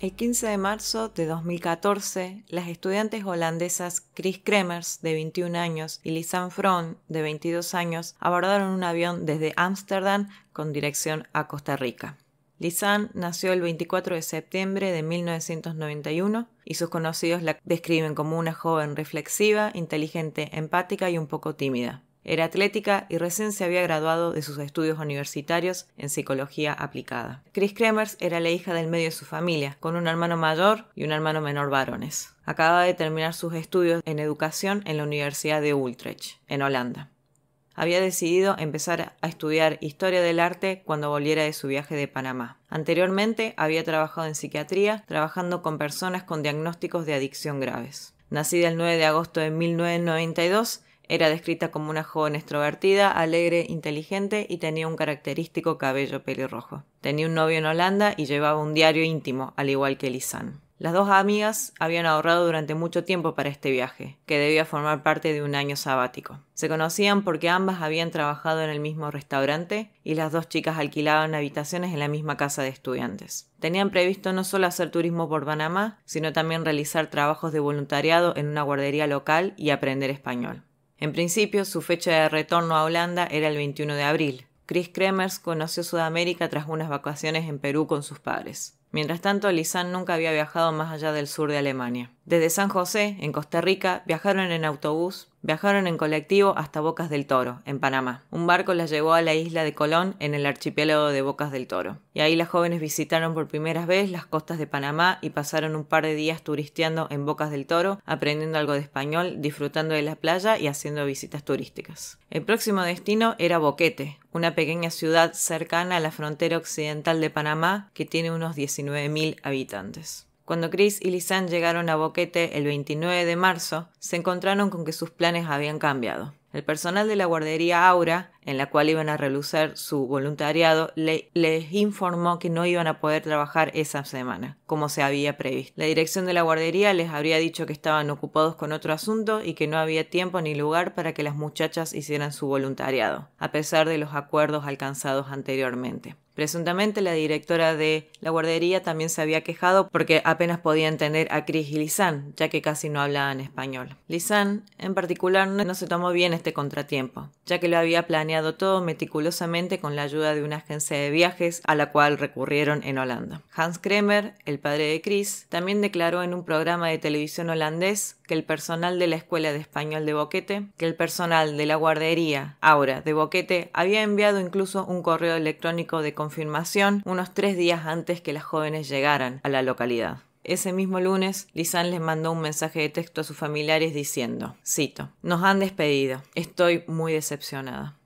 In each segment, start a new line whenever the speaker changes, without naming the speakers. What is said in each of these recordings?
El 15 de marzo de 2014, las estudiantes holandesas Chris Kremers, de 21 años, y Lisanne Fron, de 22 años, abordaron un avión desde Ámsterdam con dirección a Costa Rica. Lisanne nació el 24 de septiembre de 1991 y sus conocidos la describen como una joven reflexiva, inteligente, empática y un poco tímida. Era atlética y recién se había graduado de sus estudios universitarios en psicología aplicada. Chris Kremers era la hija del medio de su familia, con un hermano mayor y un hermano menor varones. Acababa de terminar sus estudios en educación en la Universidad de Utrecht, en Holanda. Había decidido empezar a estudiar historia del arte cuando volviera de su viaje de Panamá. Anteriormente había trabajado en psiquiatría, trabajando con personas con diagnósticos de adicción graves. Nacida el 9 de agosto de 1992, era descrita como una joven extrovertida, alegre, inteligente y tenía un característico cabello pelirrojo. Tenía un novio en Holanda y llevaba un diario íntimo, al igual que lisan Las dos amigas habían ahorrado durante mucho tiempo para este viaje, que debía formar parte de un año sabático. Se conocían porque ambas habían trabajado en el mismo restaurante y las dos chicas alquilaban habitaciones en la misma casa de estudiantes. Tenían previsto no solo hacer turismo por Panamá, sino también realizar trabajos de voluntariado en una guardería local y aprender español. En principio, su fecha de retorno a Holanda era el 21 de abril. Chris Kremers conoció Sudamérica tras unas vacaciones en Perú con sus padres. Mientras tanto, Lizanne nunca había viajado más allá del sur de Alemania. Desde San José, en Costa Rica, viajaron en autobús Viajaron en colectivo hasta Bocas del Toro, en Panamá. Un barco las llevó a la isla de Colón, en el archipiélago de Bocas del Toro. Y ahí las jóvenes visitaron por primera vez las costas de Panamá y pasaron un par de días turisteando en Bocas del Toro, aprendiendo algo de español, disfrutando de la playa y haciendo visitas turísticas. El próximo destino era Boquete, una pequeña ciudad cercana a la frontera occidental de Panamá que tiene unos 19.000 habitantes. Cuando Chris y Lisanne llegaron a Boquete el 29 de marzo, se encontraron con que sus planes habían cambiado. El personal de la guardería Aura, en la cual iban a relucir su voluntariado, les informó que no iban a poder trabajar esa semana, como se había previsto. La dirección de la guardería les habría dicho que estaban ocupados con otro asunto y que no había tiempo ni lugar para que las muchachas hicieran su voluntariado, a pesar de los acuerdos alcanzados anteriormente. Presuntamente la directora de la guardería también se había quejado porque apenas podía entender a Chris y Lisan, ya que casi no hablaban español. Lisan, en particular, no se tomó bien este contratiempo, ya que lo había planeado todo meticulosamente con la ayuda de una agencia de viajes a la cual recurrieron en Holanda. Hans Kremer, el padre de Chris, también declaró en un programa de televisión holandés que el personal de la Escuela de Español de Boquete, que el personal de la guardería ahora de Boquete había enviado incluso un correo electrónico de confirmación unos tres días antes que las jóvenes llegaran a la localidad. Ese mismo lunes, Lisanne les mandó un mensaje de texto a sus familiares diciendo, cito, Nos han despedido, estoy muy decepcionada.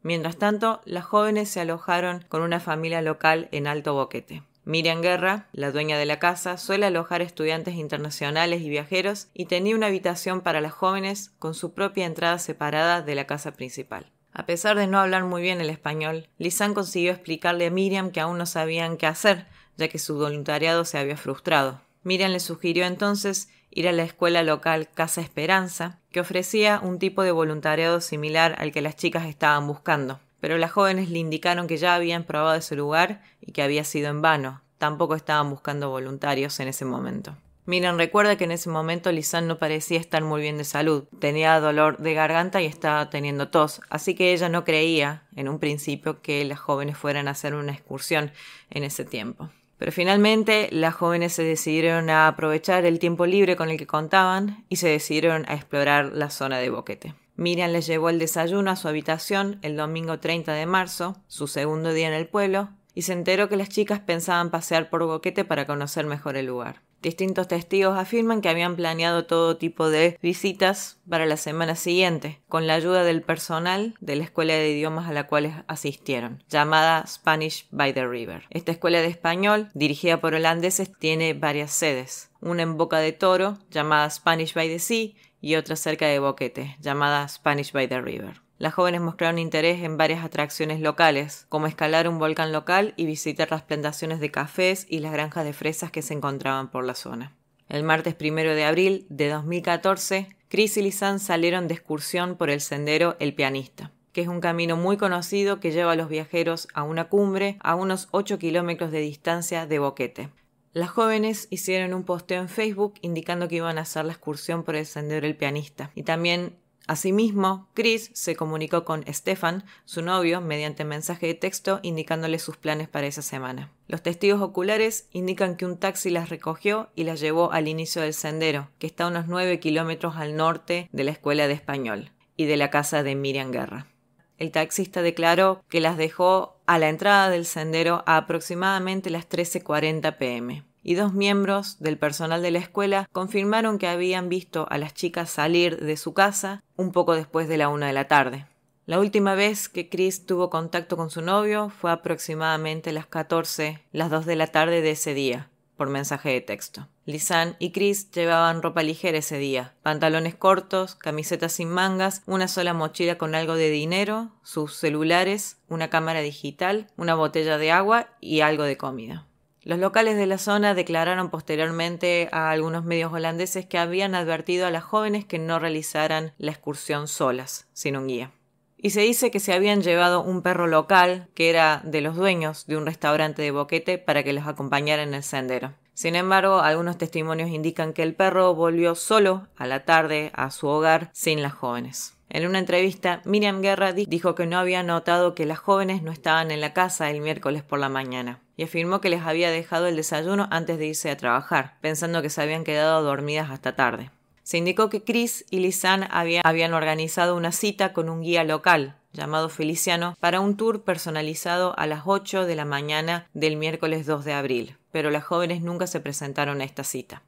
Mientras tanto, las jóvenes se alojaron con una familia local en Alto Boquete. Miriam Guerra, la dueña de la casa, suele alojar estudiantes internacionales y viajeros y tenía una habitación para las jóvenes con su propia entrada separada de la casa principal. A pesar de no hablar muy bien el español, Lisanne consiguió explicarle a Miriam que aún no sabían qué hacer, ya que su voluntariado se había frustrado. Miriam le sugirió entonces ir a la escuela local Casa Esperanza, que ofrecía un tipo de voluntariado similar al que las chicas estaban buscando. Pero las jóvenes le indicaron que ya habían probado ese lugar y que había sido en vano. Tampoco estaban buscando voluntarios en ese momento. Miran recuerda que en ese momento Lisanne no parecía estar muy bien de salud. Tenía dolor de garganta y estaba teniendo tos, así que ella no creía en un principio que las jóvenes fueran a hacer una excursión en ese tiempo. Pero finalmente las jóvenes se decidieron a aprovechar el tiempo libre con el que contaban y se decidieron a explorar la zona de Boquete. Miriam les llevó el desayuno a su habitación el domingo 30 de marzo, su segundo día en el pueblo, y se enteró que las chicas pensaban pasear por Boquete para conocer mejor el lugar. Distintos testigos afirman que habían planeado todo tipo de visitas para la semana siguiente, con la ayuda del personal de la escuela de idiomas a la cual asistieron, llamada Spanish by the River. Esta escuela de español, dirigida por holandeses, tiene varias sedes, una en Boca de Toro, llamada Spanish by the Sea, y otra cerca de Boquete, llamada Spanish by the River. Las jóvenes mostraron interés en varias atracciones locales, como escalar un volcán local y visitar las plantaciones de cafés y las granjas de fresas que se encontraban por la zona. El martes primero de abril de 2014, Chris y Lizanne salieron de excursión por el sendero El Pianista, que es un camino muy conocido que lleva a los viajeros a una cumbre a unos 8 kilómetros de distancia de Boquete. Las jóvenes hicieron un posteo en Facebook indicando que iban a hacer la excursión por el sendero El Pianista y también Asimismo, Chris se comunicó con Stefan, su novio, mediante mensaje de texto indicándole sus planes para esa semana. Los testigos oculares indican que un taxi las recogió y las llevó al inicio del sendero, que está a unos 9 kilómetros al norte de la escuela de español y de la casa de Miriam Guerra. El taxista declaró que las dejó a la entrada del sendero a aproximadamente las 13.40 pm y dos miembros del personal de la escuela confirmaron que habían visto a las chicas salir de su casa un poco después de la una de la tarde. La última vez que Chris tuvo contacto con su novio fue aproximadamente las 14, las 2 de la tarde de ese día, por mensaje de texto. Lisanne y Chris llevaban ropa ligera ese día, pantalones cortos, camisetas sin mangas, una sola mochila con algo de dinero, sus celulares, una cámara digital, una botella de agua y algo de comida. Los locales de la zona declararon posteriormente a algunos medios holandeses que habían advertido a las jóvenes que no realizaran la excursión solas, sin un guía. Y se dice que se habían llevado un perro local, que era de los dueños de un restaurante de boquete, para que los acompañara en el sendero. Sin embargo, algunos testimonios indican que el perro volvió solo a la tarde a su hogar sin las jóvenes. En una entrevista, Miriam Guerra dijo que no había notado que las jóvenes no estaban en la casa el miércoles por la mañana y afirmó que les había dejado el desayuno antes de irse a trabajar, pensando que se habían quedado dormidas hasta tarde. Se indicó que Chris y Lisanne habían organizado una cita con un guía local, llamado Feliciano, para un tour personalizado a las 8 de la mañana del miércoles 2 de abril, pero las jóvenes nunca se presentaron a esta cita.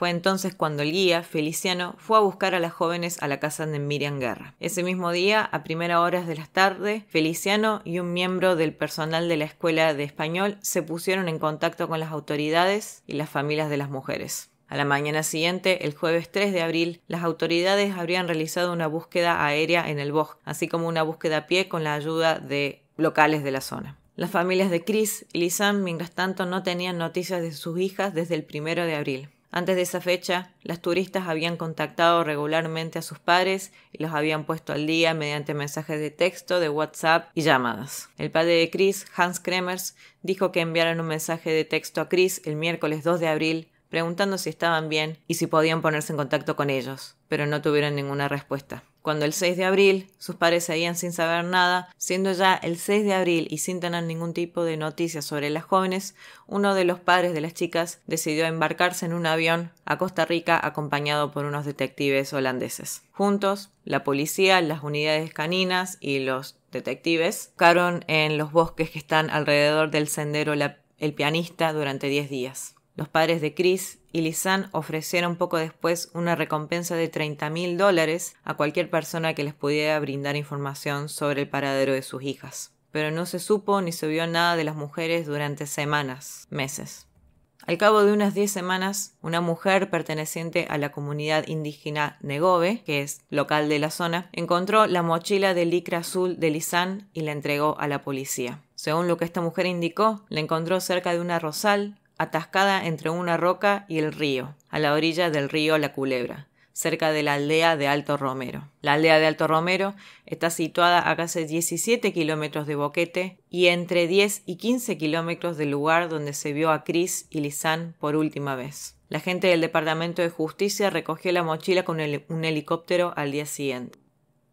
Fue entonces cuando el guía, Feliciano, fue a buscar a las jóvenes a la casa de Miriam Guerra. Ese mismo día, a primeras horas de la tarde, Feliciano y un miembro del personal de la escuela de español se pusieron en contacto con las autoridades y las familias de las mujeres. A la mañana siguiente, el jueves 3 de abril, las autoridades habrían realizado una búsqueda aérea en el bosque, así como una búsqueda a pie con la ayuda de locales de la zona. Las familias de Chris y Lisanne, mientras tanto, no tenían noticias de sus hijas desde el primero de abril. Antes de esa fecha, las turistas habían contactado regularmente a sus padres y los habían puesto al día mediante mensajes de texto, de WhatsApp y llamadas. El padre de Chris, Hans Kremers, dijo que enviaron un mensaje de texto a Chris el miércoles 2 de abril preguntando si estaban bien y si podían ponerse en contacto con ellos, pero no tuvieron ninguna respuesta. Cuando el 6 de abril sus padres seguían sin saber nada, siendo ya el 6 de abril y sin tener ningún tipo de noticias sobre las jóvenes, uno de los padres de las chicas decidió embarcarse en un avión a Costa Rica acompañado por unos detectives holandeses. Juntos, la policía, las unidades caninas y los detectives buscaron en los bosques que están alrededor del sendero el pianista durante 10 días. Los padres de Chris y Lisán ofrecieron poco después una recompensa de 30 mil dólares a cualquier persona que les pudiera brindar información sobre el paradero de sus hijas. Pero no se supo ni se vio nada de las mujeres durante semanas, meses. Al cabo de unas 10 semanas, una mujer perteneciente a la comunidad indígena Negobe, que es local de la zona, encontró la mochila de licra azul de Lisan y la entregó a la policía. Según lo que esta mujer indicó, la encontró cerca de una rosal atascada entre una roca y el río, a la orilla del río La Culebra, cerca de la aldea de Alto Romero. La aldea de Alto Romero está situada a casi 17 kilómetros de Boquete y entre 10 y 15 kilómetros del lugar donde se vio a Cris y Lisán por última vez. La gente del Departamento de Justicia recogió la mochila con un helicóptero al día siguiente.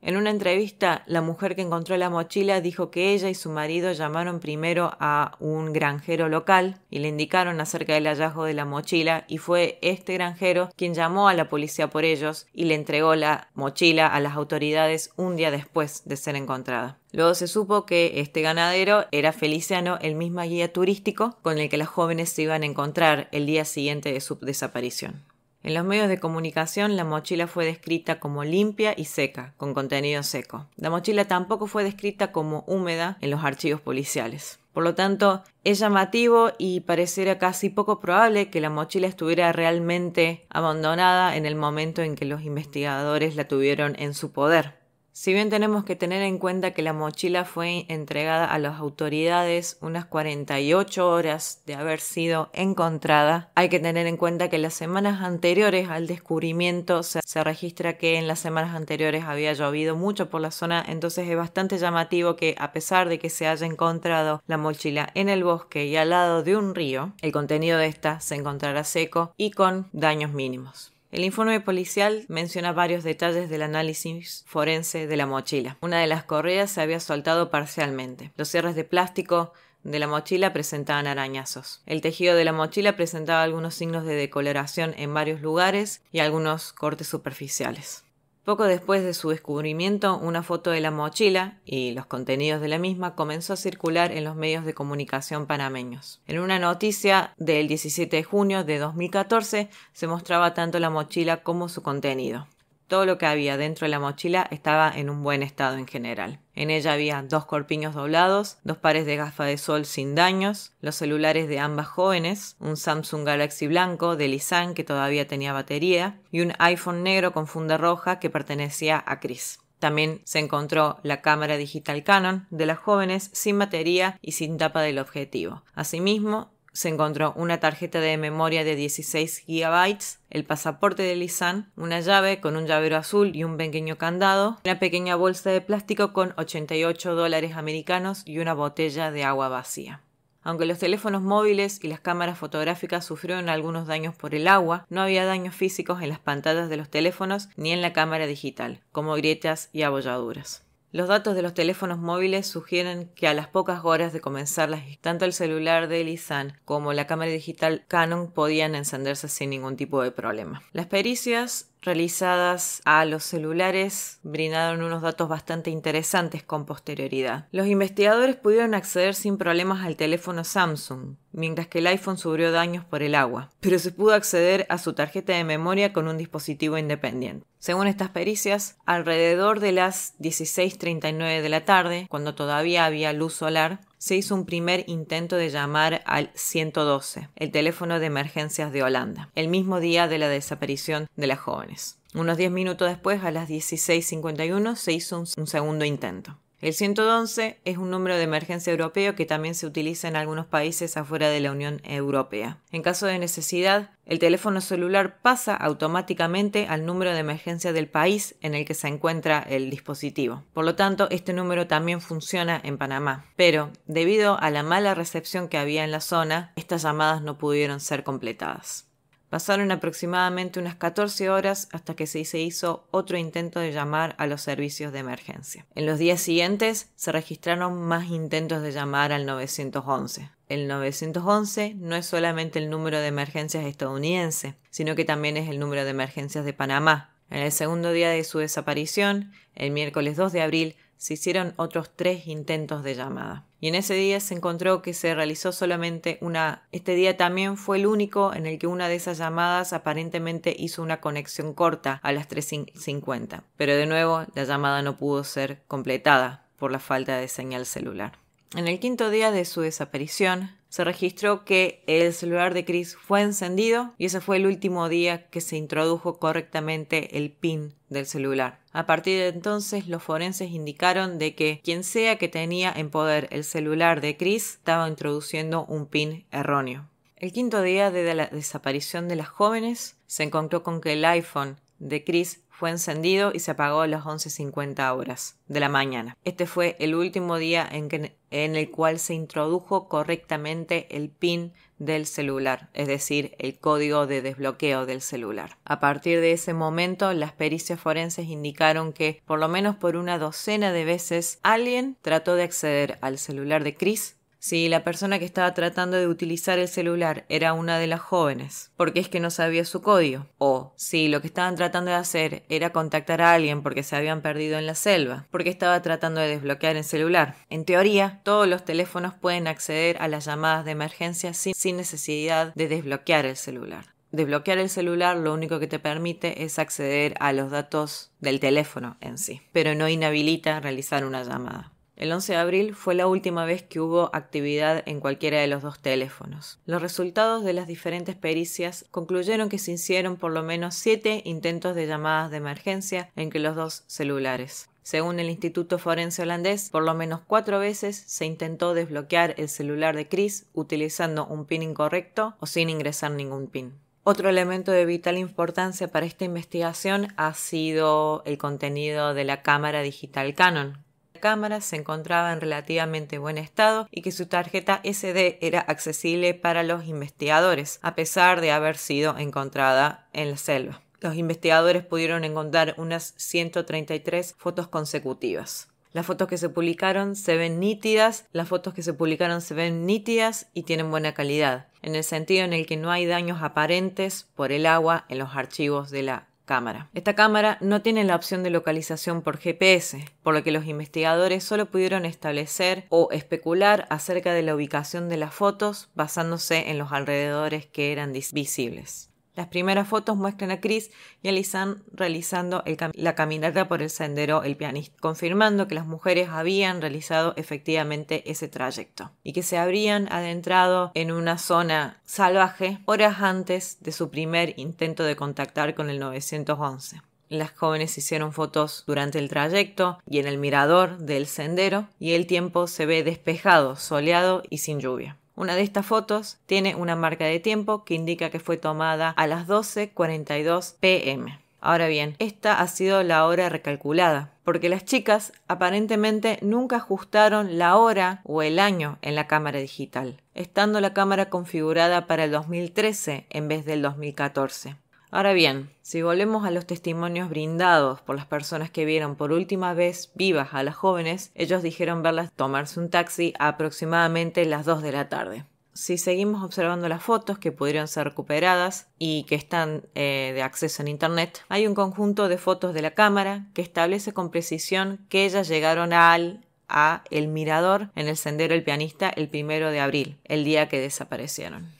En una entrevista, la mujer que encontró la mochila dijo que ella y su marido llamaron primero a un granjero local y le indicaron acerca del hallazgo de la mochila y fue este granjero quien llamó a la policía por ellos y le entregó la mochila a las autoridades un día después de ser encontrada. Luego se supo que este ganadero era Feliciano, el mismo guía turístico con el que las jóvenes se iban a encontrar el día siguiente de su desaparición. En los medios de comunicación la mochila fue descrita como limpia y seca, con contenido seco. La mochila tampoco fue descrita como húmeda en los archivos policiales. Por lo tanto, es llamativo y pareciera casi poco probable que la mochila estuviera realmente abandonada en el momento en que los investigadores la tuvieron en su poder. Si bien tenemos que tener en cuenta que la mochila fue entregada a las autoridades unas 48 horas de haber sido encontrada, hay que tener en cuenta que las semanas anteriores al descubrimiento se, registra que en las semanas anteriores había llovido mucho por la zona, entonces es bastante llamativo que a pesar de que se haya encontrado la mochila en el bosque y al lado de un río, el contenido de esta se encontrará seco y con daños mínimos. El informe policial menciona varios detalles del análisis forense de la mochila. Una de las correas se había soltado parcialmente. Los cierres de plástico de la mochila presentaban arañazos. El tejido de la mochila presentaba algunos signos de decoloración en varios lugares y algunos cortes superficiales. Poco después de su descubrimiento, una foto de la mochila y los contenidos de la misma comenzó a circular en los medios de comunicación panameños. En una noticia del 17 de junio de 2014 se mostraba tanto la mochila como su contenido. Todo lo que había dentro de la mochila estaba en un buen estado en general. En ella había dos corpiños doblados, dos pares de gafas de sol sin daños, los celulares de ambas jóvenes, un Samsung Galaxy blanco de Lisan que todavía tenía batería y un iPhone negro con funda roja que pertenecía a Chris. También se encontró la cámara digital Canon de las jóvenes sin batería y sin tapa del objetivo. Asimismo, se encontró una tarjeta de memoria de 16 GB, el pasaporte de Lisan, una llave con un llavero azul y un pequeño candado, una pequeña bolsa de plástico con 88 dólares americanos y una botella de agua vacía. Aunque los teléfonos móviles y las cámaras fotográficas sufrieron algunos daños por el agua, no había daños físicos en las pantallas de los teléfonos ni en la cámara digital, como grietas y abolladuras. Los datos de los teléfonos móviles sugieren que a las pocas horas de comenzarlas, tanto el celular de Lisán como la cámara digital Canon podían encenderse sin ningún tipo de problema. Las pericias realizadas a los celulares brindaron unos datos bastante interesantes con posterioridad. Los investigadores pudieron acceder sin problemas al teléfono Samsung, mientras que el iPhone sufrió daños por el agua, pero se pudo acceder a su tarjeta de memoria con un dispositivo independiente. Según estas pericias, alrededor de las 16.39 de la tarde, cuando todavía había luz solar, se hizo un primer intento de llamar al 112, el teléfono de emergencias de Holanda, el mismo día de la desaparición de las jóvenes. Unos 10 minutos después, a las 16.51, se hizo un segundo intento. El 111 es un número de emergencia europeo que también se utiliza en algunos países afuera de la Unión Europea. En caso de necesidad, el teléfono celular pasa automáticamente al número de emergencia del país en el que se encuentra el dispositivo. Por lo tanto, este número también funciona en Panamá. Pero, debido a la mala recepción que había en la zona, estas llamadas no pudieron ser completadas. Pasaron aproximadamente unas 14 horas hasta que se hizo otro intento de llamar a los servicios de emergencia. En los días siguientes se registraron más intentos de llamar al 911. El 911 no es solamente el número de emergencias estadounidense, sino que también es el número de emergencias de Panamá. En el segundo día de su desaparición, el miércoles 2 de abril, se hicieron otros tres intentos de llamada y en ese día se encontró que se realizó solamente una. Este día también fue el único en el que una de esas llamadas aparentemente hizo una conexión corta a las 3.50. Pero de nuevo, la llamada no pudo ser completada por la falta de señal celular. En el quinto día de su desaparición, se registró que el celular de Chris fue encendido y ese fue el último día que se introdujo correctamente el PIN del celular. A partir de entonces, los forenses indicaron de que quien sea que tenía en poder el celular de Chris estaba introduciendo un PIN erróneo. El quinto día de la desaparición de las jóvenes, se encontró con que el iPhone de Chris fue encendido y se apagó a las 11.50 horas de la mañana. Este fue el último día en, en, el cual se introdujo correctamente el PIN del celular, es decir, el código de desbloqueo del celular. A partir de ese momento, las pericias forenses indicaron que, por lo menos por una docena de veces, alguien trató de acceder al celular de Chris si la persona que estaba tratando de utilizar el celular era una de las jóvenes, porque es que no sabía su código. O si lo que estaban tratando de hacer era contactar a alguien porque se habían perdido en la selva, porque estaba tratando de desbloquear el celular. En teoría, todos los teléfonos pueden acceder a las llamadas de emergencia sin necesidad de desbloquear el celular. Desbloquear el celular lo único que te permite es acceder a los datos del teléfono en sí, pero no inhabilita realizar una llamada. El 11 de abril fue la última vez que hubo actividad en cualquiera de los dos teléfonos. Los resultados de las diferentes pericias concluyeron que se hicieron por lo menos siete intentos de llamadas de emergencia entre los dos celulares. Según el Instituto Forense Holandés, por lo menos cuatro veces se intentó desbloquear el celular de Chris utilizando un PIN incorrecto o sin ingresar ningún PIN. Otro elemento de vital importancia para esta investigación ha sido el contenido de la cámara digital Canon, cámara se encontraba en relativamente buen estado y que su tarjeta SD era accesible para los investigadores, a pesar de haber sido encontrada en la selva. Los investigadores pudieron encontrar unas 133 fotos consecutivas. Las fotos que se publicaron se ven nítidas, las fotos que se publicaron se ven nítidas y tienen buena calidad, en el sentido en el que no hay daños aparentes por el agua en los archivos de la cámara. Esta cámara no tiene la opción de localización por GPS, por lo que los investigadores solo pudieron establecer o especular acerca de la ubicación de las fotos basándose en los alrededores que eran visibles. Las primeras fotos muestran a Chris y a Lisanne realizando la caminata por el sendero El Pianista, confirmando que las mujeres habían realizado efectivamente ese trayecto y que se habrían adentrado en una zona salvaje horas antes de su primer intento de contactar con el 911. Las jóvenes hicieron fotos durante el trayecto y en el mirador del sendero y el tiempo se ve despejado, soleado y sin lluvia. Una de estas fotos tiene una marca de tiempo que indica que fue tomada a las 12.42 pm. Ahora bien, esta ha sido la hora recalculada, porque las chicas aparentemente nunca ajustaron la hora o el año en la cámara digital, estando la cámara configurada para el 2013 en vez del 2014. Ahora bien, si volvemos a los testimonios brindados por las personas que vieron por última vez vivas a las jóvenes, ellos dijeron verlas tomarse un taxi aproximadamente las 2 de la tarde. Si seguimos observando las fotos que pudieron ser recuperadas y que están eh, de acceso en Internet, hay un conjunto de fotos de la cámara que establece con precisión que ellas llegaron al a El Mirador en el Sendero El Pianista el primero de abril, el día que desaparecieron.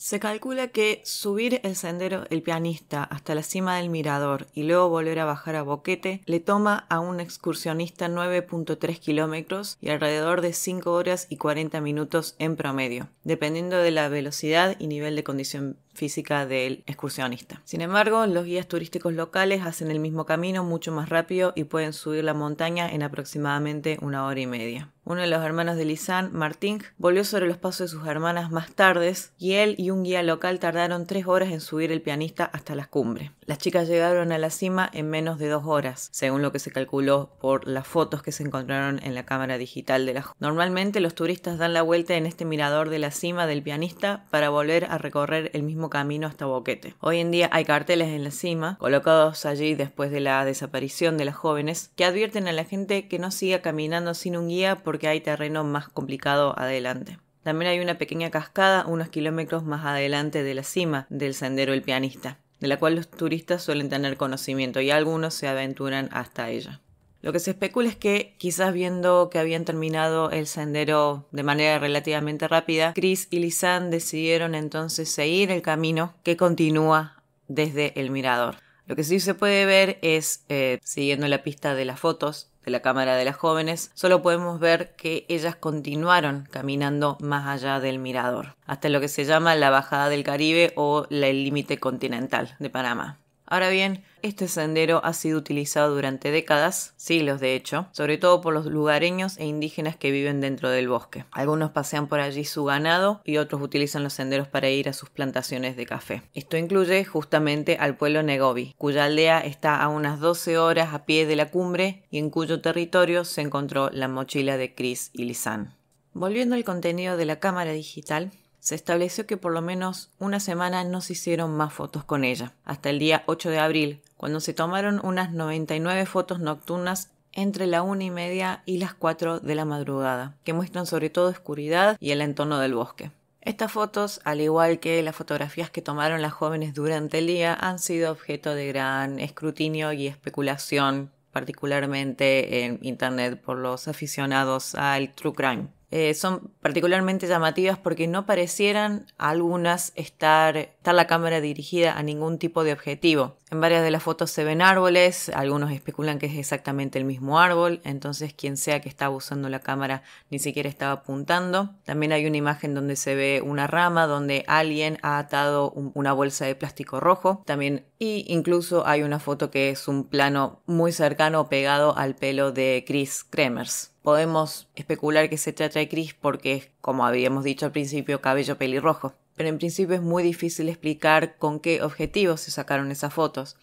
Se calcula que subir el sendero el pianista hasta la cima del mirador y luego volver a bajar a Boquete le toma a un excursionista 9.3 kilómetros y alrededor de 5 horas y 40 minutos en promedio, dependiendo de la velocidad y nivel de condición física del excursionista. Sin embargo, los guías turísticos locales hacen el mismo camino mucho más rápido y pueden subir la montaña en aproximadamente una hora y media uno de los hermanos de Lisan, Martín, volvió sobre los pasos de sus hermanas más tardes y él y un guía local tardaron tres horas en subir el pianista hasta las cumbres. Las chicas llegaron a la cima en menos de dos horas, según lo que se calculó por las fotos que se encontraron en la cámara digital de la... Normalmente los turistas dan la vuelta en este mirador de la cima del pianista para volver a recorrer el mismo camino hasta Boquete. Hoy en día hay carteles en la cima, colocados allí después de la desaparición de las jóvenes, que advierten a la gente que no siga caminando sin un guía por hay terreno más complicado adelante. También hay una pequeña cascada unos kilómetros más adelante de la cima del sendero El Pianista, de la cual los turistas suelen tener conocimiento y algunos se aventuran hasta ella. Lo que se especula es que, quizás viendo que habían terminado el sendero de manera relativamente rápida, Chris y Lisanne decidieron entonces seguir el camino que continúa desde el mirador. Lo que sí se puede ver es, eh, siguiendo la pista de las fotos, la Cámara de las Jóvenes, solo podemos ver que ellas continuaron caminando más allá del mirador, hasta lo que se llama la Bajada del Caribe o el límite continental de Panamá. Ahora bien, este sendero ha sido utilizado durante décadas, siglos de hecho, sobre todo por los lugareños e indígenas que viven dentro del bosque. Algunos pasean por allí su ganado y otros utilizan los senderos para ir a sus plantaciones de café. Esto incluye justamente al pueblo Negobi, cuya aldea está a unas 12 horas a pie de la cumbre y en cuyo territorio se encontró la mochila de Chris y lisan Volviendo al contenido de la cámara digital, se estableció que por lo menos una semana no se hicieron más fotos con ella, hasta el día 8 de abril, cuando se tomaron unas 99 fotos nocturnas entre la una y media y las cuatro de la madrugada, que muestran sobre todo oscuridad y el entorno del bosque. Estas fotos, al igual que las fotografías que tomaron las jóvenes durante el día, han sido objeto de gran escrutinio y especulación, particularmente en Internet por los aficionados al true crime. Eh, son particularmente llamativas porque no parecieran algunas estar, estar la cámara dirigida a ningún tipo de objetivo. En varias de las fotos se ven árboles, algunos especulan que es exactamente el mismo árbol, entonces quien sea que estaba usando la cámara ni siquiera estaba apuntando. También hay una imagen donde se ve una rama donde alguien ha atado una bolsa de plástico rojo. También, y incluso hay una foto que es un plano muy cercano pegado al pelo de Chris Kremers. Podemos especular que se trata de Chris porque es, como habíamos dicho al principio, cabello pelirrojo. Pero en principio es muy difícil explicar con qué objetivos se sacaron esas fotos.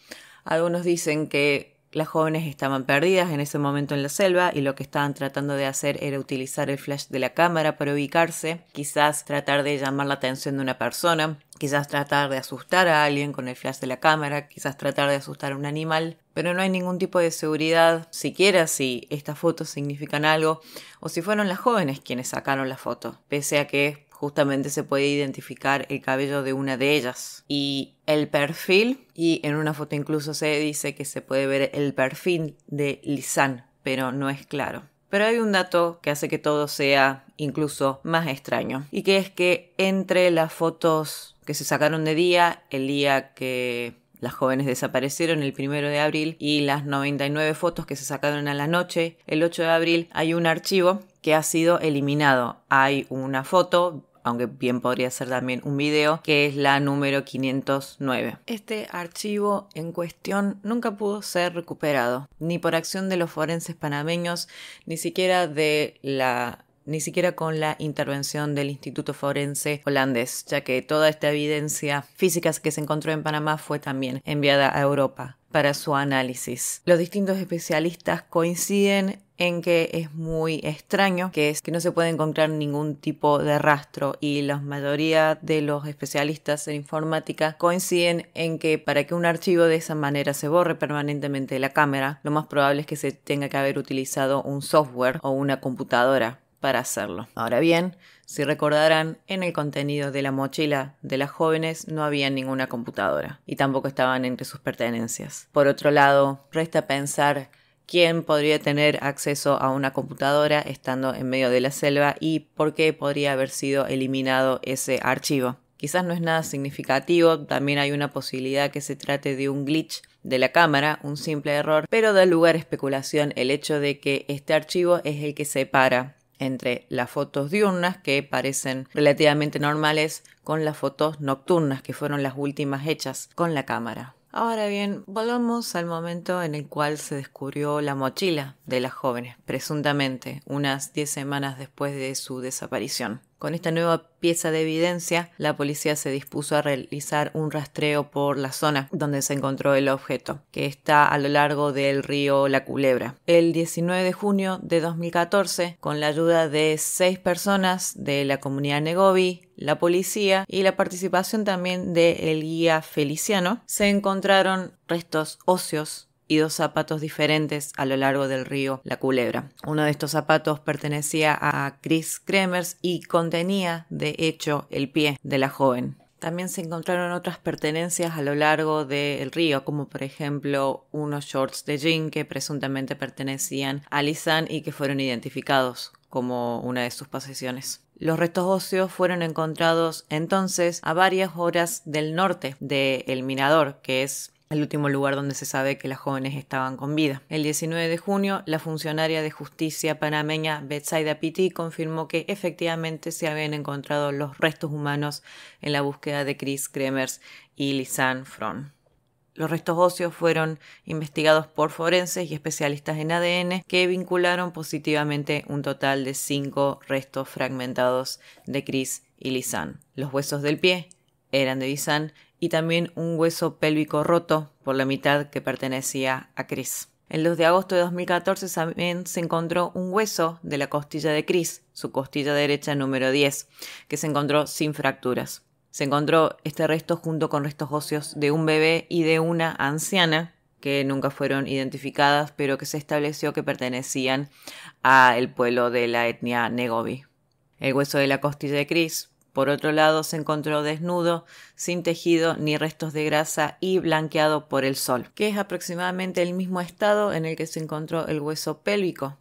Algunos dicen que las jóvenes estaban perdidas en ese momento en la selva y lo que estaban tratando de hacer era utilizar el flash de la cámara para ubicarse, quizás tratar de llamar la atención de una persona, quizás tratar de asustar a alguien con el flash de la cámara, quizás tratar de asustar a un animal, pero no hay ningún tipo de seguridad, siquiera si estas fotos significan algo o si fueron las jóvenes quienes sacaron la foto, pese a que justamente se puede identificar el cabello de una de ellas y el perfil y en una foto incluso se dice que se puede ver el perfil de Lisan, pero no es claro. Pero hay un dato que hace que todo sea incluso más extraño y que es que entre las fotos que se sacaron de día, el día que las jóvenes desaparecieron el primero de abril y las 99 fotos que se sacaron a la noche, el 8 de abril, hay un archivo que ha sido eliminado. Hay una foto aunque bien podría ser también un video, que es la número 509. Este archivo en cuestión nunca pudo ser recuperado, ni por acción de los forenses panameños, ni siquiera de la ni siquiera con la intervención del Instituto Forense holandés, ya que toda esta evidencia física que se encontró en Panamá fue también enviada a Europa para su análisis. Los distintos especialistas coinciden en que es muy extraño, que es que no se puede encontrar ningún tipo de rastro y la mayoría de los especialistas en informática coinciden en que para que un archivo de esa manera se borre permanentemente de la cámara, lo más probable es que se tenga que haber utilizado un software o una computadora para hacerlo. Ahora bien, si recordarán, en el contenido de la mochila de las jóvenes no había ninguna computadora y tampoco estaban entre sus pertenencias. Por otro lado, resta pensar quién podría tener acceso a una computadora estando en medio de la selva y por qué podría haber sido eliminado ese archivo. Quizás no es nada significativo, también hay una posibilidad que se trate de un glitch de la cámara, un simple error, pero da lugar a especulación el hecho de que este archivo es el que separa entre las fotos diurnas que parecen relativamente normales con las fotos nocturnas que fueron las últimas hechas con la cámara. Ahora bien, volvamos al momento en el cual se descubrió la mochila de las jóvenes, presuntamente unas 10 semanas después de su desaparición. Con esta nueva pieza de evidencia, la policía se dispuso a realizar un rastreo por la zona donde se encontró el objeto, que está a lo largo del río La Culebra. El 19 de junio de 2014, con la ayuda de seis personas de la comunidad Negobi, la policía y la participación también del guía Feliciano, se encontraron restos óseos y dos zapatos diferentes a lo largo del río La Culebra. Uno de estos zapatos pertenecía a Chris Kremers y contenía, de hecho, el pie de la joven. También se encontraron otras pertenencias a lo largo del río, como por ejemplo unos shorts de jean que presuntamente pertenecían a lisan y que fueron identificados como una de sus posesiones. Los restos óseos fueron encontrados entonces a varias horas del norte de El Mirador, que es el último lugar donde se sabe que las jóvenes estaban con vida. El 19 de junio, la funcionaria de justicia panameña Betsaida Pitti confirmó que efectivamente se habían encontrado los restos humanos en la búsqueda de Chris Kremers y Lisanne Fron. Los restos óseos fueron investigados por forenses y especialistas en ADN que vincularon positivamente un total de cinco restos fragmentados de Chris y Lisan. Los huesos del pie eran de Lisan y también un hueso pélvico roto por la mitad que pertenecía a Chris. El 2 de agosto de 2014 también se encontró un hueso de la costilla de Chris, su costilla derecha número 10, que se encontró sin fracturas se encontró este resto junto con restos óseos de un bebé y de una anciana que nunca fueron identificadas, pero que se estableció que pertenecían al pueblo de la etnia Negobi. El hueso de la costilla de Cris, por otro lado, se encontró desnudo, sin tejido ni restos de grasa y blanqueado por el sol, que es aproximadamente el mismo estado en el que se encontró el hueso pélvico.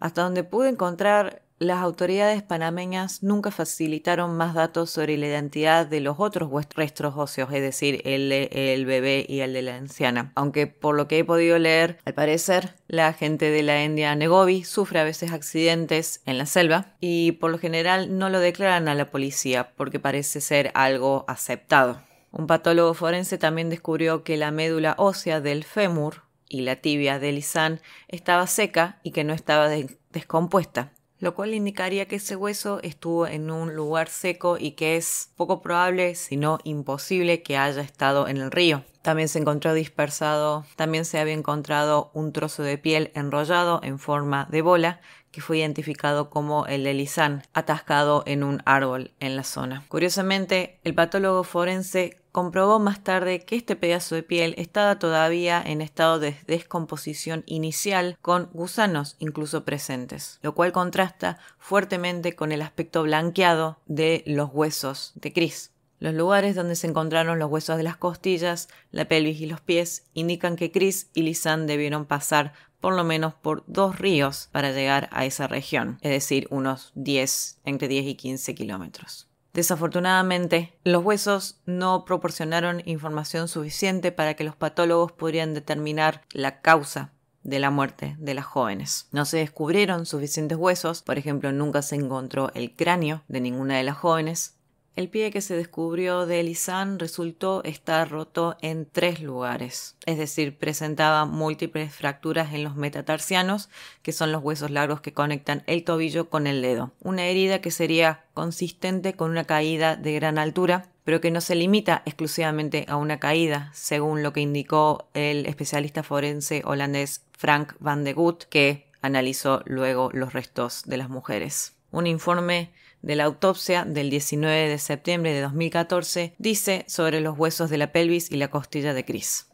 Hasta donde pude encontrar las autoridades panameñas nunca facilitaron más datos sobre la identidad de los otros restos óseos, es decir, el, el bebé y el de la anciana. Aunque por lo que he podido leer, al parecer, la gente de la India Negobi sufre a veces accidentes en la selva y por lo general no lo declaran a la policía porque parece ser algo aceptado. Un patólogo forense también descubrió que la médula ósea del fémur y la tibia de Lisán estaba seca y que no estaba descompuesta lo cual indicaría que ese hueso estuvo en un lugar seco y que es poco probable, si no imposible, que haya estado en el río. También se encontró dispersado, también se había encontrado un trozo de piel enrollado en forma de bola que fue identificado como el de atascado en un árbol en la zona. Curiosamente, el patólogo forense comprobó más tarde que este pedazo de piel estaba todavía en estado de descomposición inicial con gusanos incluso presentes, lo cual contrasta fuertemente con el aspecto blanqueado de los huesos de Chris. Los lugares donde se encontraron los huesos de las costillas, la pelvis y los pies indican que Chris y Lisanne debieron pasar por lo menos por dos ríos para llegar a esa región, es decir, unos 10, entre 10 y 15 kilómetros. Desafortunadamente, los huesos no proporcionaron información suficiente para que los patólogos pudieran determinar la causa de la muerte de las jóvenes. No se descubrieron suficientes huesos, por ejemplo, nunca se encontró el cráneo de ninguna de las jóvenes, el pie que se descubrió de Elisan resultó estar roto en tres lugares, es decir, presentaba múltiples fracturas en los metatarsianos, que son los huesos largos que conectan el tobillo con el dedo. Una herida que sería consistente con una caída de gran altura, pero que no se limita exclusivamente a una caída, según lo que indicó el especialista forense holandés Frank van de Gut, que analizó luego los restos de las mujeres. Un informe de la autopsia del 19 de septiembre de 2014 dice sobre los huesos de la pelvis y la costilla de Chris.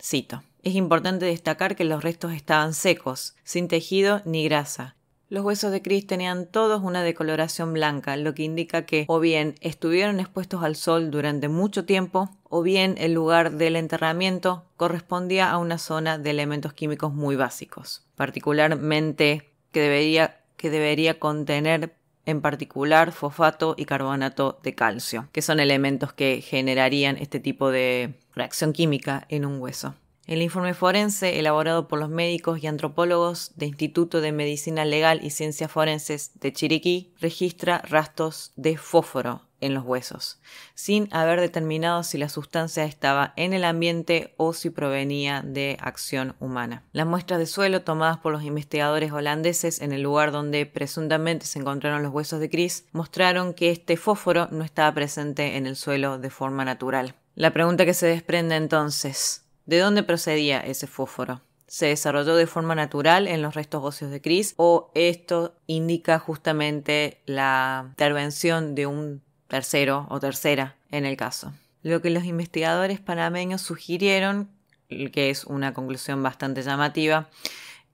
Cito. Es importante destacar que los restos estaban secos, sin tejido ni grasa. Los huesos de Chris tenían todos una decoloración blanca, lo que indica que o bien estuvieron expuestos al sol durante mucho tiempo, o bien el lugar del enterramiento correspondía a una zona de elementos químicos muy básicos, particularmente que debería, que debería contener en particular fosfato y carbonato de calcio, que son elementos que generarían este tipo de reacción química en un hueso. El informe forense, elaborado por los médicos y antropólogos del Instituto de Medicina Legal y Ciencias Forenses de Chiriquí, registra rastros de fósforo en los huesos, sin haber determinado si la sustancia estaba en el ambiente o si provenía de acción humana. Las muestras de suelo tomadas por los investigadores holandeses en el lugar donde presuntamente se encontraron los huesos de Chris mostraron que este fósforo no estaba presente en el suelo de forma natural. La pregunta que se desprende entonces, ¿de dónde procedía ese fósforo? se desarrolló de forma natural en los restos óseos de Chris o esto indica justamente la intervención de un tercero o tercera en el caso. Lo que los investigadores panameños sugirieron, que es una conclusión bastante llamativa,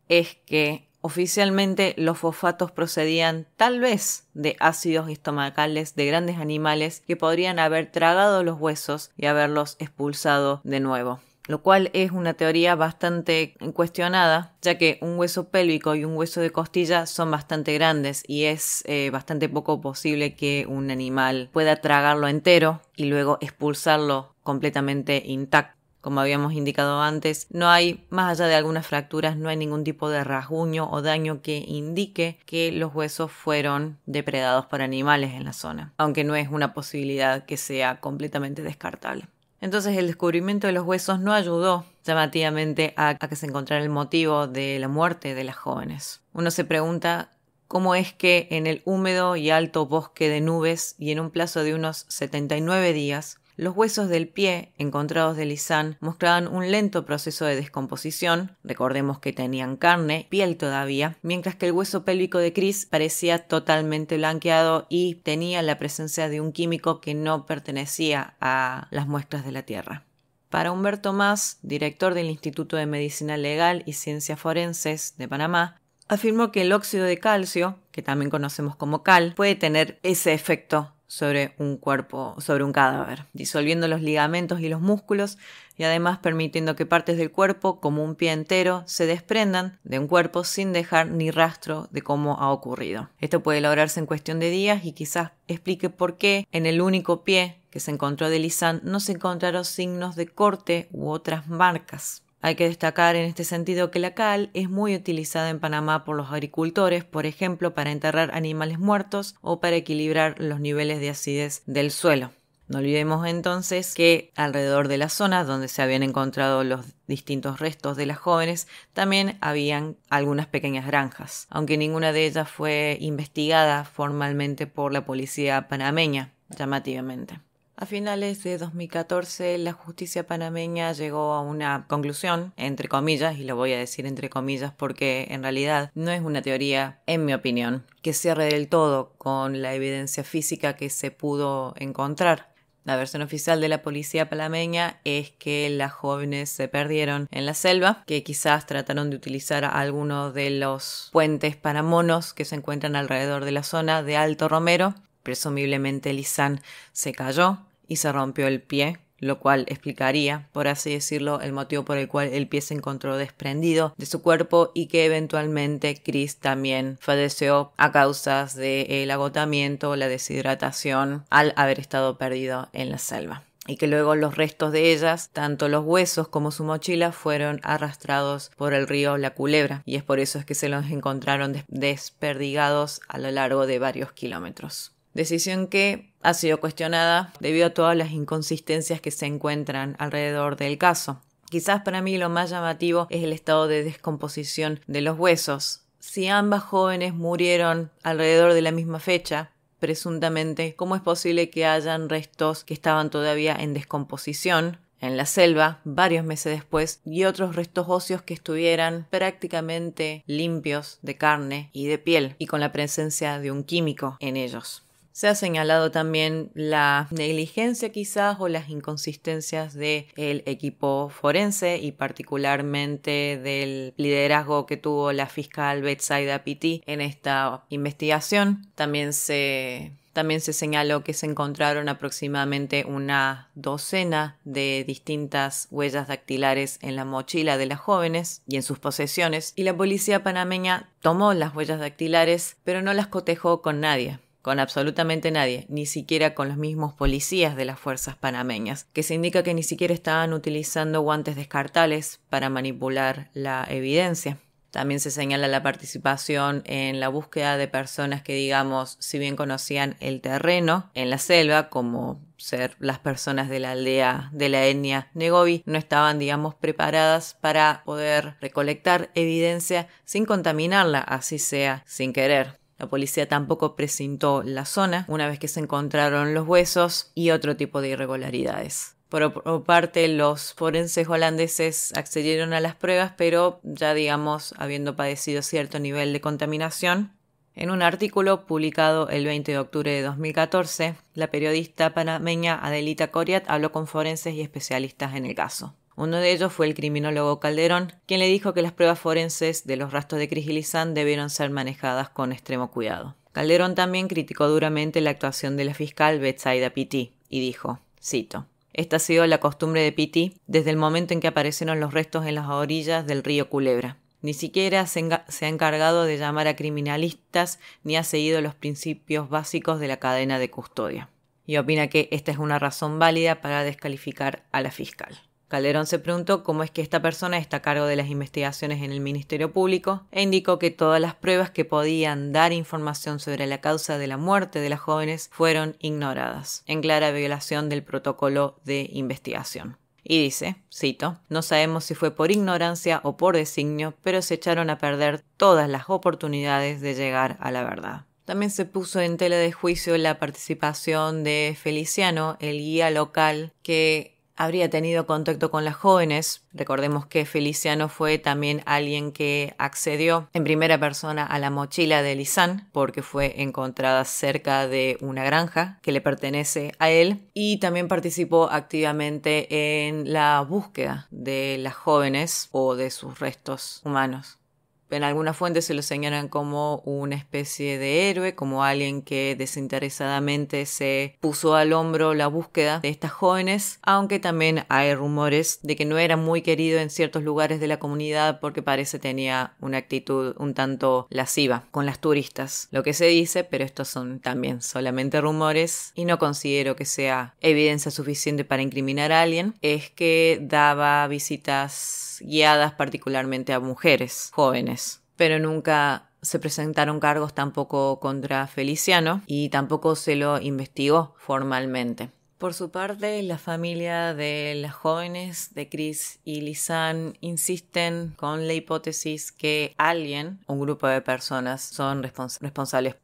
es que Oficialmente los fosfatos procedían tal vez de ácidos estomacales de grandes animales que podrían haber tragado los huesos y haberlos expulsado de nuevo lo cual es una teoría bastante cuestionada, ya que un hueso pélvico y un hueso de costilla son bastante grandes y es eh, bastante poco posible que un animal pueda tragarlo entero y luego expulsarlo completamente intacto. Como habíamos indicado antes, no hay, más allá de algunas fracturas, no hay ningún tipo de rasguño o daño que indique que los huesos fueron depredados por animales en la zona, aunque no es una posibilidad que sea completamente descartable. Entonces el descubrimiento de los huesos no ayudó llamativamente a, que se encontrara el motivo de la muerte de las jóvenes. Uno se pregunta cómo es que en el húmedo y alto bosque de nubes y en un plazo de unos 79 días los huesos del pie encontrados de Lisan mostraban un lento proceso de descomposición, recordemos que tenían carne, piel todavía, mientras que el hueso pélvico de Chris parecía totalmente blanqueado y tenía la presencia de un químico que no pertenecía a las muestras de la Tierra. Para Humberto Más, director del Instituto de Medicina Legal y Ciencias Forenses de Panamá, afirmó que el óxido de calcio, que también conocemos como cal, puede tener ese efecto sobre un cuerpo, sobre un cadáver, disolviendo los ligamentos y los músculos y además permitiendo que partes del cuerpo, como un pie entero, se desprendan de un cuerpo sin dejar ni rastro de cómo ha ocurrido. Esto puede lograrse en cuestión de días y quizás explique por qué en el único pie que se encontró de Lisan no se encontraron signos de corte u otras marcas. Hay que destacar en este sentido que la cal es muy utilizada en Panamá por los agricultores, por ejemplo, para enterrar animales muertos o para equilibrar los niveles de acidez del suelo. No olvidemos entonces que alrededor de la zona donde se habían encontrado los distintos restos de las jóvenes también habían algunas pequeñas granjas, aunque ninguna de ellas fue investigada formalmente por la policía panameña, llamativamente. A finales de 2014, la justicia panameña llegó a una conclusión, entre comillas, y lo voy a decir entre comillas porque en realidad no es una teoría, en mi opinión, que cierre del todo con la evidencia física que se pudo encontrar. La versión oficial de la policía panameña es que las jóvenes se perdieron en la selva, que quizás trataron de utilizar algunos de los puentes para monos que se encuentran alrededor de la zona de Alto Romero Presumiblemente Lisan se cayó y se rompió el pie, lo cual explicaría, por así decirlo, el motivo por el cual el pie se encontró desprendido de su cuerpo y que eventualmente Chris también falleció a causas del el agotamiento, la deshidratación, al haber estado perdido en la selva y que luego los restos de ellas, tanto los huesos como su mochila, fueron arrastrados por el río La Culebra, y es por eso es que se los encontraron desperdigados a lo largo de varios kilómetros. Decisión que ha sido cuestionada debido a todas las inconsistencias que se encuentran alrededor del caso. Quizás para mí lo más llamativo es el estado de descomposición de los huesos. Si ambas jóvenes murieron alrededor de la misma fecha, presuntamente, ¿cómo es posible que hayan restos que estaban todavía en descomposición en la selva varios meses después y otros restos óseos que estuvieran prácticamente limpios de carne y de piel y con la presencia de un químico en ellos? Se ha señalado también la negligencia quizás o las inconsistencias del el equipo forense y particularmente del liderazgo que tuvo la fiscal Betsaida Pitti en esta investigación. También se también se señaló que se encontraron aproximadamente una docena de distintas huellas dactilares en la mochila de las jóvenes y en sus posesiones, y la policía panameña tomó las huellas dactilares, pero no las cotejó con nadie con absolutamente nadie, ni siquiera con los mismos policías de las fuerzas panameñas, que se indica que ni siquiera estaban utilizando guantes descartales para manipular la evidencia. También se señala la participación en la búsqueda de personas que, digamos, si bien conocían el terreno en la selva, como ser las personas de la aldea de la etnia Negovi, no estaban, digamos, preparadas para poder recolectar evidencia sin contaminarla, así sea sin querer. La policía tampoco presentó la zona una vez que se encontraron los huesos y otro tipo de irregularidades. Por otra parte, los forenses holandeses accedieron a las pruebas, pero ya digamos, habiendo padecido cierto nivel de contaminación. En un artículo publicado el 20 de octubre de 2014, la periodista panameña Adelita Coriat habló con forenses y especialistas en el caso. Uno de ellos fue el criminólogo Calderón, quien le dijo que las pruebas forenses de los rastros de Crisilizan debieron ser manejadas con extremo cuidado. Calderón también criticó duramente la actuación de la fiscal Betsaida Pitti y dijo, cito, esta ha sido la costumbre de Pitti desde el momento en que aparecieron los restos en las orillas del río Culebra. Ni siquiera se, se, ha encargado de llamar a criminalistas ni ha seguido los principios básicos de la cadena de custodia. Y opina que esta es una razón válida para descalificar a la fiscal. Calderón se preguntó cómo es que esta persona está a cargo de las investigaciones en el Ministerio Público e indicó que todas las pruebas que podían dar información sobre la causa de la muerte de las jóvenes fueron ignoradas, en clara violación del protocolo de investigación. Y dice, cito, no sabemos si fue por ignorancia o por designio, pero se echaron a perder todas las oportunidades de llegar a la verdad. También se puso en tela de juicio la participación de Feliciano, el guía local que habría tenido contacto con las jóvenes. Recordemos que Feliciano fue también alguien que accedió en primera persona a la mochila de Lisán porque fue encontrada cerca de una granja que le pertenece a él y también participó activamente en la búsqueda de las jóvenes o de sus restos humanos en algunas fuentes se lo señalan como una especie de héroe, como alguien que desinteresadamente se puso al hombro la búsqueda de estas jóvenes, aunque también hay rumores de que no era muy querido en ciertos lugares de la comunidad porque parece tenía una actitud un tanto lasciva con las turistas. Lo que se dice, pero estos son también solamente rumores y no considero que sea evidencia suficiente para incriminar a alguien, es que daba visitas guiadas particularmente a mujeres jóvenes, pero nunca se presentaron cargos tampoco contra Feliciano y tampoco se lo investigó formalmente. Por su parte, la familia de las jóvenes de Chris y Lisanne insisten con la hipótesis que alguien, un grupo de personas, son responsables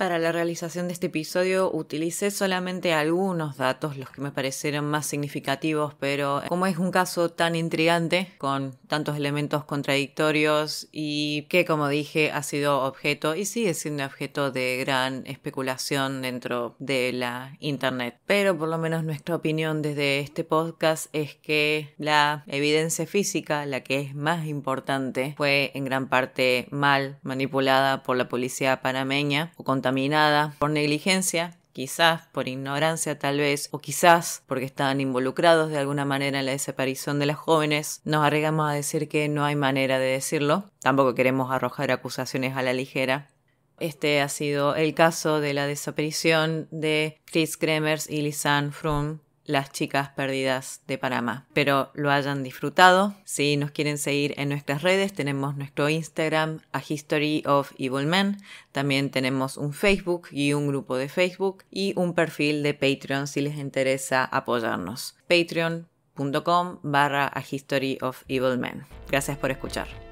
para la realización de este episodio utilicé solamente algunos datos, los que me parecieron más significativos, pero como es un caso tan intrigante, con tantos elementos contradictorios y que, como dije, ha sido objeto y sigue siendo objeto de gran especulación dentro de la Internet. Pero por lo menos nuestra opinión desde este podcast es que la evidencia física, la que es más importante, fue en gran parte mal manipulada por la policía panameña o contaminada por negligencia, quizás por ignorancia tal vez, o quizás porque estaban involucrados de alguna manera en la desaparición de las jóvenes, nos arriesgamos a decir que no hay manera de decirlo. Tampoco queremos arrojar acusaciones a la ligera. Este ha sido el caso de la desaparición de Chris Kremers y Lisanne Froome, las Chicas Perdidas de Panamá. Pero lo hayan disfrutado. Si nos quieren seguir en nuestras redes, tenemos nuestro Instagram, A History of Evil Men. También tenemos un Facebook y un grupo de Facebook y un perfil de Patreon si les interesa apoyarnos. Patreon.com barra A History of Evil Men. Gracias por escuchar.